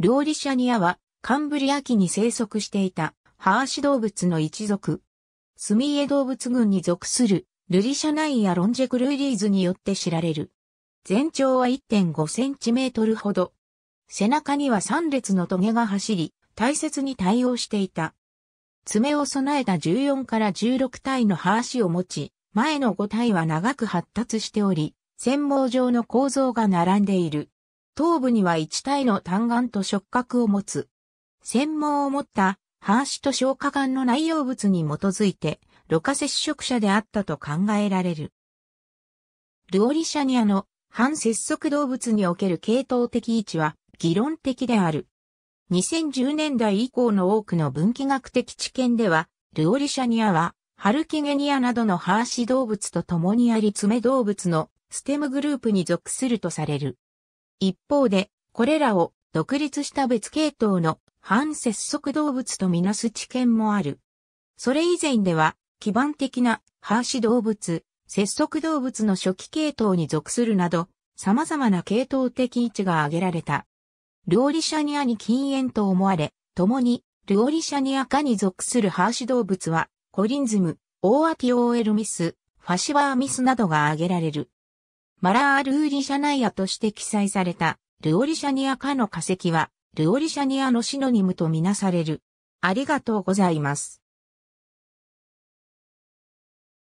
料理シャニアは、カンブリア紀に生息していた、ハーシ動物の一族。スミエ動物群に属する、ルリシャナイやロンジェクルイリーズによって知られる。全長は1.5センチメートルほど。背中には3列のトゲが走り、大切に対応していた。爪を備えた14から16体のハーシを持ち、前の5体は長く発達しており、繊毛状の構造が並んでいる。頭部には一体の単眼と触覚を持つ。専門を持ったハーシと消化管の内容物に基づいて、露化接触者であったと考えられる。ルオリシャニアの反接触動物における系統的位置は議論的である。2010年代以降の多くの分岐学的知見では、ルオリシャニアは、ハルキゲニアなどのハーシ動物と共にあり爪動物のステムグループに属するとされる。一方で、これらを独立した別系統の反節足動物とみなす知見もある。それ以前では、基盤的なハーシ動物、節足動物の初期系統に属するなど、様々な系統的位置が挙げられた。ルオリシャニアに禁煙と思われ、共にルオリシャニア科に属するハーシ動物は、コリンズム、オーアティオーエルミス、ファシワーミスなどが挙げられる。マラー・ルーリシャナイアとして記載された、ルオリシャニア科の化石は、ルオリシャニアのシノニムとみなされる。ありがとうございます。